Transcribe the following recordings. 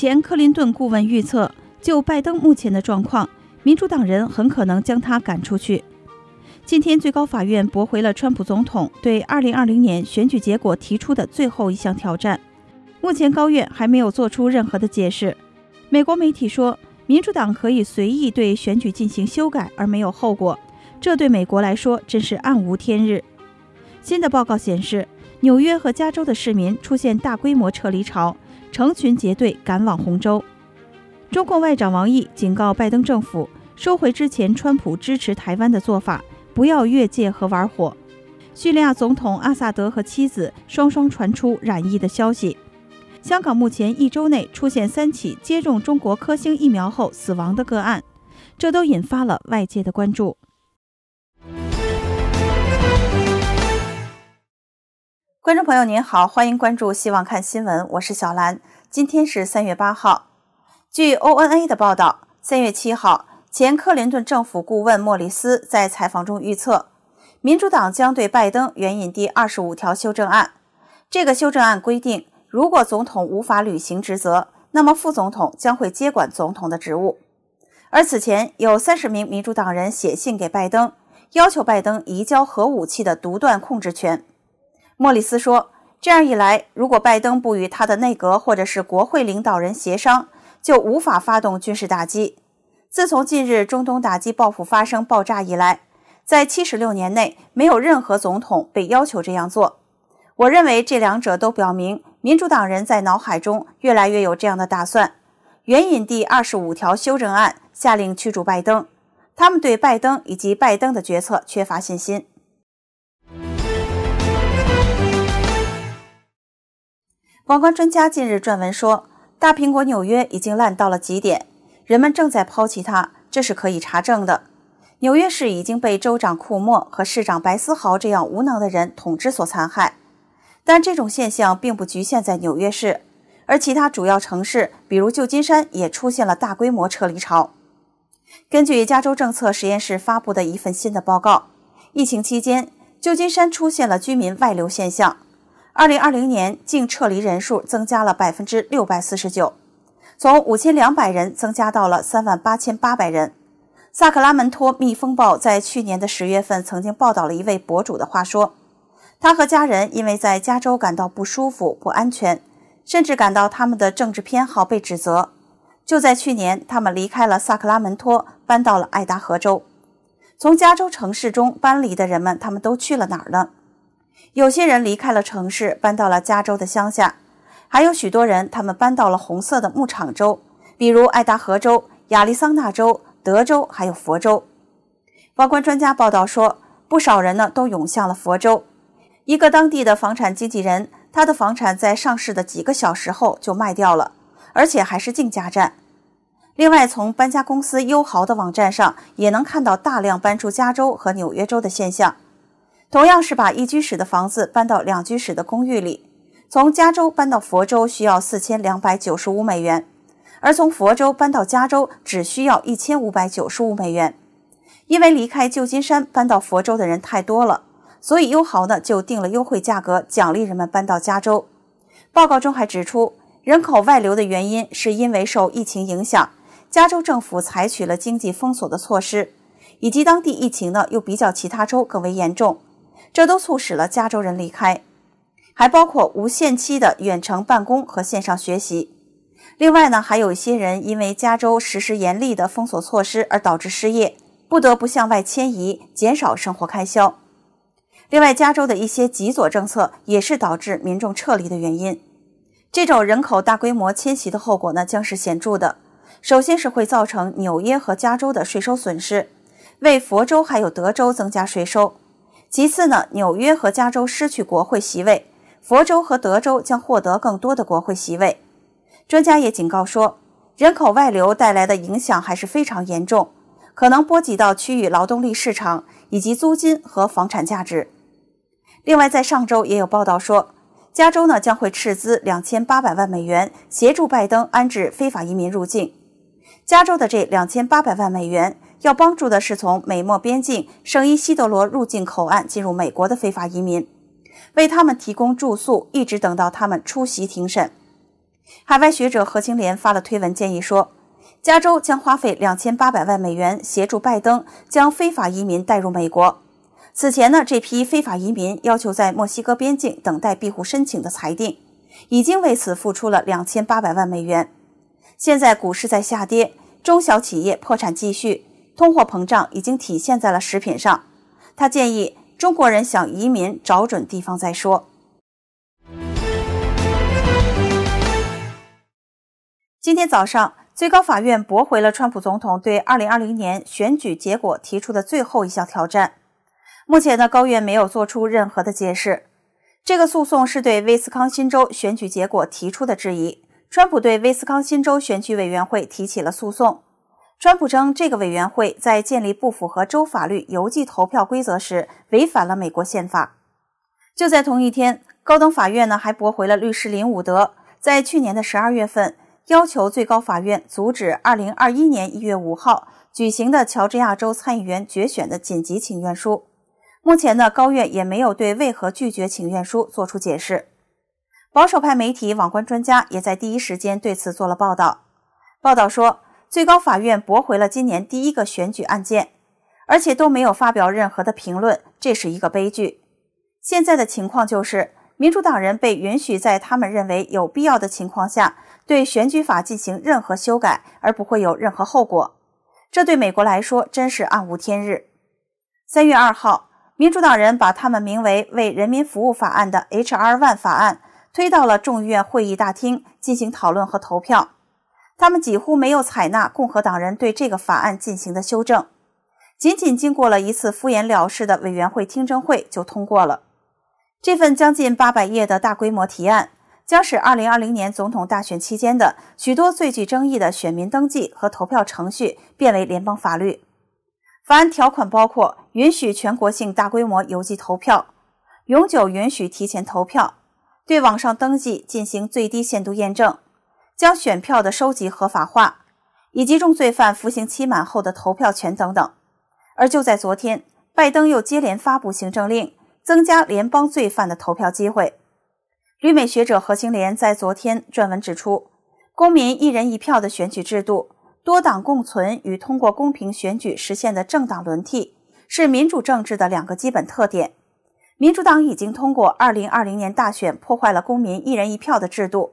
前克林顿顾问预测，就拜登目前的状况，民主党人很可能将他赶出去。今天，最高法院驳回了川普总统对2020年选举结果提出的最后一项挑战。目前，高院还没有做出任何的解释。美国媒体说，民主党可以随意对选举进行修改而没有后果，这对美国来说真是暗无天日。新的报告显示，纽约和加州的市民出现大规模撤离潮。成群结队赶往洪州。中共外长王毅警告拜登政府，收回之前川普支持台湾的做法，不要越界和玩火。叙利亚总统阿萨德和妻子双双传出染疫的消息。香港目前一周内出现三起接种中国科兴疫苗后死亡的个案，这都引发了外界的关注。观众朋友您好，欢迎关注《希望看新闻》，我是小兰。今天是三月八号。据 O N A 的报道，三月七号，前克林顿政府顾问莫里斯在采访中预测，民主党将对拜登援引第二十五条修正案。这个修正案规定，如果总统无法履行职责，那么副总统将会接管总统的职务。而此前有三十名民主党人写信给拜登，要求拜登移交核武器的独断控制权。莫里斯说：“这样一来，如果拜登不与他的内阁或者是国会领导人协商，就无法发动军事打击。自从近日中东打击报复发生爆炸以来，在七十六年内没有任何总统被要求这样做。我认为这两者都表明，民主党人在脑海中越来越有这样的打算。援引第二十五条修正案，下令驱逐拜登。他们对拜登以及拜登的决策缺乏信心。”网关专家近日撰文说：“大苹果纽约已经烂到了极点，人们正在抛弃它，这是可以查证的。纽约市已经被州长库莫和市长白思豪这样无能的人统治所残害。但这种现象并不局限在纽约市，而其他主要城市，比如旧金山，也出现了大规模撤离潮。根据加州政策实验室发布的一份新的报告，疫情期间，旧金山出现了居民外流现象。”二零二零年净撤离人数增加了百分之六百四十九，从五千两百人增加到了三万八千八百人。萨克拉门托蜜蜂报在去年的十月份曾经报道了一位博主的话说，他和家人因为在加州感到不舒服、不安全，甚至感到他们的政治偏好被指责。就在去年，他们离开了萨克拉门托，搬到了爱达荷州。从加州城市中搬离的人们，他们都去了哪儿呢？有些人离开了城市，搬到了加州的乡下，还有许多人，他们搬到了红色的牧场州，比如爱达荷州、亚利桑那州、德州，还有佛州。法关专家报道说，不少人呢都涌向了佛州。一个当地的房产经纪人，他的房产在上市的几个小时后就卖掉了，而且还是竞价战。另外，从搬家公司优豪的网站上也能看到大量搬出加州和纽约州的现象。同样是把一居室的房子搬到两居室的公寓里，从加州搬到佛州需要四千两百九十五美元，而从佛州搬到加州只需要一千五百九十五美元。因为离开旧金山搬到佛州的人太多了，所以优豪呢就定了优惠价格，奖励人们搬到加州。报告中还指出，人口外流的原因是因为受疫情影响，加州政府采取了经济封锁的措施，以及当地疫情呢又比较其他州更为严重。这都促使了加州人离开，还包括无限期的远程办公和线上学习。另外呢，还有一些人因为加州实施严厉的封锁措施而导致失业，不得不向外迁移，减少生活开销。另外，加州的一些极左政策也是导致民众撤离的原因。这种人口大规模迁徙的后果呢，将是显著的。首先是会造成纽约和加州的税收损失，为佛州还有德州增加税收。其次呢，纽约和加州失去国会席位，佛州和德州将获得更多的国会席位。专家也警告说，人口外流带来的影响还是非常严重，可能波及到区域劳动力市场以及租金和房产价值。另外，在上周也有报道说，加州呢将会斥资两千八百万美元协助拜登安置非法移民入境。加州的这两千八百万美元。要帮助的是从美墨边境圣伊西德罗入境口岸进入美国的非法移民，为他们提供住宿，一直等到他们出席庭审。海外学者何青莲发了推文，建议说，加州将花费两千八百万美元协助拜登将非法移民带入美国。此前呢，这批非法移民要求在墨西哥边境等待庇护申请的裁定，已经为此付出了两千八百万美元。现在股市在下跌，中小企业破产继续。通货膨胀已经体现在了食品上，他建议中国人想移民找准地方再说。今天早上，最高法院驳回了川普总统对二零二零年选举结果提出的最后一项挑战。目前呢，高院没有做出任何的解释。这个诉讼是对威斯康辛州选举结果提出的质疑。川普对威斯康辛州选举委员会提起了诉讼。川普称，这个委员会在建立不符合州法律邮寄投票规则时，违反了美国宪法。就在同一天，高等法院呢还驳回了律师林伍德在去年的十二月份要求最高法院阻止二零二一年一月五号举行的乔治亚州参议员决选的紧急请愿书。目前呢，高院也没有对为何拒绝请愿书作出解释。保守派媒体网关专家也在第一时间对此做了报道。报道说。最高法院驳回了今年第一个选举案件，而且都没有发表任何的评论，这是一个悲剧。现在的情况就是，民主党人被允许在他们认为有必要的情况下对选举法进行任何修改，而不会有任何后果。这对美国来说真是暗无天日。三月二号，民主党人把他们名为《为人民服务法案》的 H.R. 万法案推到了众议院会议大厅进行讨论和投票。他们几乎没有采纳共和党人对这个法案进行的修正，仅仅经过了一次敷衍了事的委员会听证会就通过了这份将近八百页的大规模提案，将使2020年总统大选期间的许多最具争议的选民登记和投票程序变为联邦法律。法案条款包括允许全国性大规模邮寄投票、永久允许提前投票、对网上登记进行最低限度验证。将选票的收集合法化，以及重罪犯服刑期满后的投票权等等。而就在昨天，拜登又接连发布行政令，增加联邦罪犯的投票机会。旅美学者何清莲在昨天撰文指出，公民一人一票的选举制度、多党共存与通过公平选举实现的政党轮替，是民主政治的两个基本特点。民主党已经通过2020年大选破坏了公民一人一票的制度。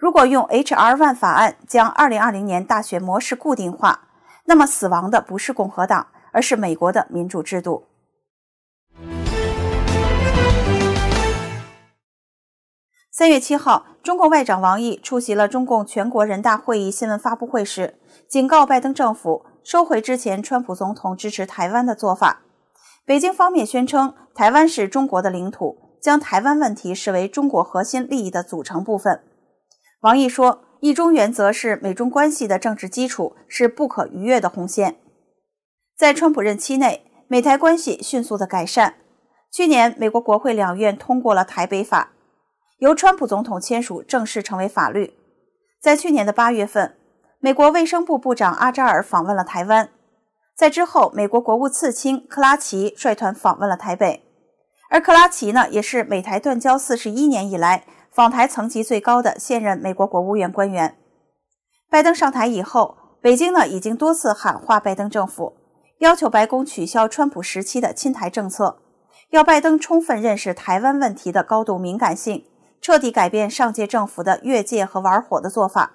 如果用 H.R. 万法案将二零二零年大选模式固定化，那么死亡的不是共和党，而是美国的民主制度。三月七号，中共外长王毅出席了中共全国人大会议新闻发布会时，警告拜登政府收回之前川普总统支持台湾的做法。北京方面宣称，台湾是中国的领土，将台湾问题视为中国核心利益的组成部分。王毅说：“一中原则是美中关系的政治基础，是不可逾越的红线。”在川普任期内，美台关系迅速的改善。去年，美国国会两院通过了《台北法》，由川普总统签署，正式成为法律。在去年的八月份，美国卫生部部长阿扎尔访问了台湾。在之后，美国国务次卿克拉奇率团访问了台北。而克拉奇呢，也是美台断交四十一年以来。访台层级最高的现任美国国务院官员，拜登上台以后，北京呢已经多次喊话拜登政府，要求白宫取消川普时期的亲台政策，要拜登充分认识台湾问题的高度敏感性，彻底改变上届政府的越界和玩火的做法。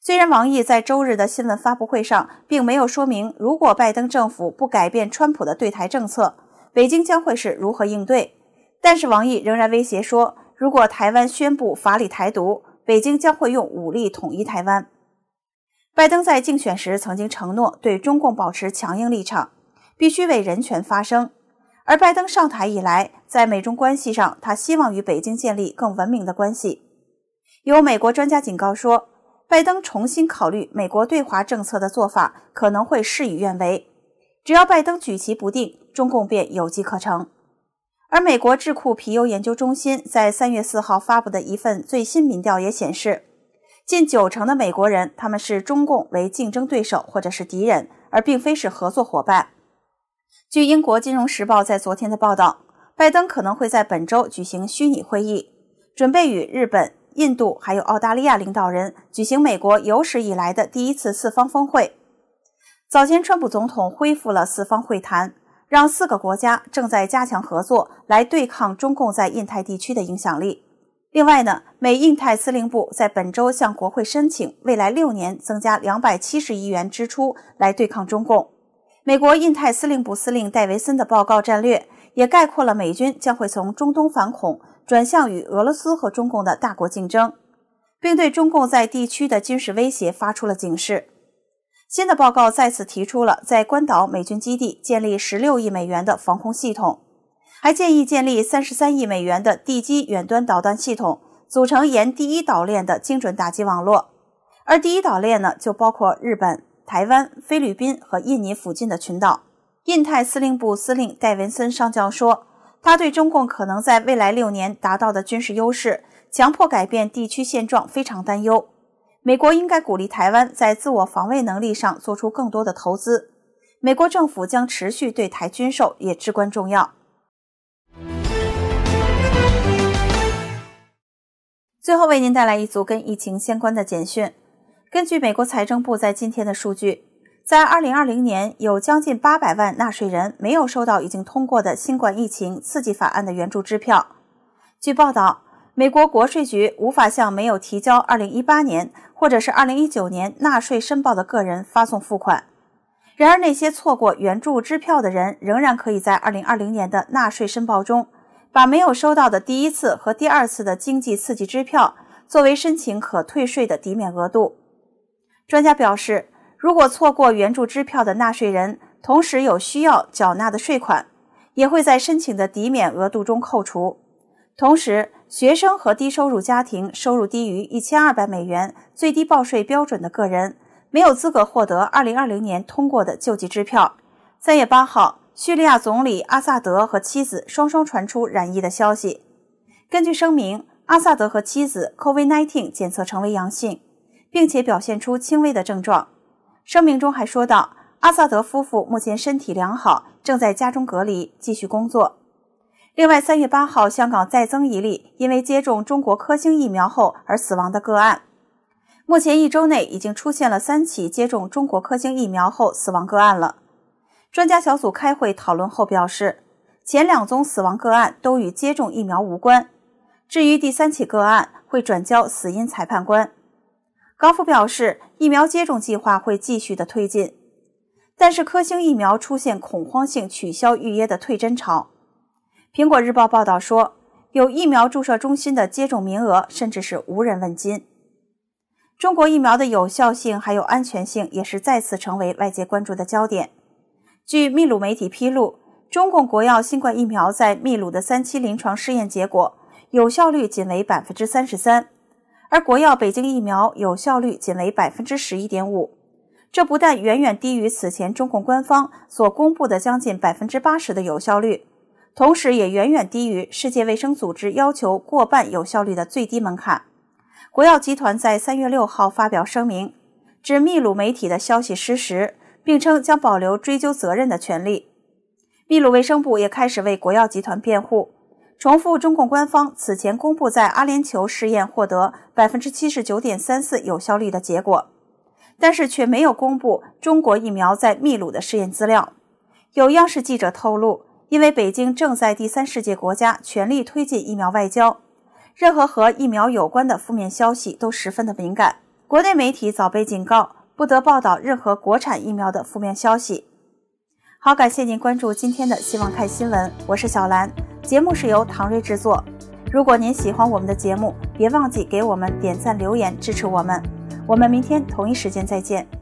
虽然王毅在周日的新闻发布会上并没有说明，如果拜登政府不改变川普的对台政策，北京将会是如何应对，但是王毅仍然威胁说。如果台湾宣布法理台独，北京将会用武力统一台湾。拜登在竞选时曾经承诺对中共保持强硬立场，必须为人权发声。而拜登上台以来，在美中关系上，他希望与北京建立更文明的关系。有美国专家警告说，拜登重新考虑美国对华政策的做法可能会事与愿违。只要拜登举棋不定，中共便有机可乘。而美国智库皮尤研究中心在三月四号发布的一份最新民调也显示，近九成的美国人，他们是中共为竞争对手或者是敌人，而并非是合作伙伴。据英国金融时报在昨天的报道，拜登可能会在本周举行虚拟会议，准备与日本、印度还有澳大利亚领导人举行美国有史以来的第一次四方峰会。早前，川普总统恢复了四方会谈。让四个国家正在加强合作来对抗中共在印太地区的影响力。另外呢，美印太司令部在本周向国会申请未来六年增加两百七十亿元支出来对抗中共。美国印太司令部司令戴维森的报告战略也概括了美军将会从中东反恐转向与俄罗斯和中共的大国竞争，并对中共在地区的军事威胁发出了警示。新的报告再次提出了在关岛美军基地建立十六亿美元的防空系统，还建议建立三十三亿美元的地基远端导弹系统，组成沿第一岛链的精准打击网络。而第一岛链呢，就包括日本、台湾、菲律宾和印尼附近的群岛。印太司令部司令戴文森上将说，他对中共可能在未来六年达到的军事优势，强迫改变地区现状非常担忧。美国应该鼓励台湾在自我防卫能力上做出更多的投资。美国政府将持续对台军售也至关重要。最后为您带来一组跟疫情相关的简讯。根据美国财政部在今天的数据，在二零二零年有将近八百万纳税人没有收到已经通过的新冠疫情刺激法案的援助支票。据报道，美国国税局无法向没有提交二零一八年或者是2019年纳税申报的个人发送付款。然而，那些错过援助支票的人仍然可以在2020年的纳税申报中，把没有收到的第一次和第二次的经济刺激支票作为申请可退税的抵免额度。专家表示，如果错过援助支票的纳税人同时有需要缴纳的税款，也会在申请的抵免额度中扣除。同时，学生和低收入家庭，收入低于一千二百美元最低报税标准的个人，没有资格获得二零二零年通过的救济支票。三月八号，叙利亚总理阿萨德和妻子双双传出染疫的消息。根据声明，阿萨德和妻子 COVID-19 检测成为阳性，并且表现出轻微的症状。声明中还说到，阿萨德夫妇目前身体良好，正在家中隔离，继续工作。另外，三月八号，香港再增一例因为接种中国科兴疫苗后而死亡的个案。目前一周内已经出现了三起接种中国科兴疫苗后死亡个案了。专家小组开会讨论后表示，前两宗死亡个案都与接种疫苗无关。至于第三起个案，会转交死因裁判官。高福表示，疫苗接种计划会继续的推进，但是科兴疫苗出现恐慌性取消预约的退针潮。苹果日报报道说，有疫苗注射中心的接种名额甚至是无人问津。中国疫苗的有效性还有安全性，也是再次成为外界关注的焦点。据秘鲁媒体披露，中共国药新冠疫苗在秘鲁的三期临床试验结果有效率仅为百分之三十三，而国药北京疫苗有效率仅为百分之十一点五，这不但远远低于此前中共官方所公布的将近百分之八十的有效率。同时，也远远低于世界卫生组织要求过半有效率的最低门槛。国药集团在三月六号发表声明，指秘鲁媒体的消息失实，并称将保留追究责任的权利。秘鲁卫生部也开始为国药集团辩护，重复中共官方此前公布在阿联酋试验获得百分之七十九点三四有效率的结果，但是却没有公布中国疫苗在秘鲁的试验资料。有央视记者透露。因为北京正在第三世界国家全力推进疫苗外交，任何和疫苗有关的负面消息都十分的敏感。国内媒体早被警告，不得报道任何国产疫苗的负面消息。好，感谢您关注今天的《希望看新闻》，我是小兰，节目是由唐瑞制作。如果您喜欢我们的节目，别忘记给我们点赞、留言支持我们。我们明天同一时间再见。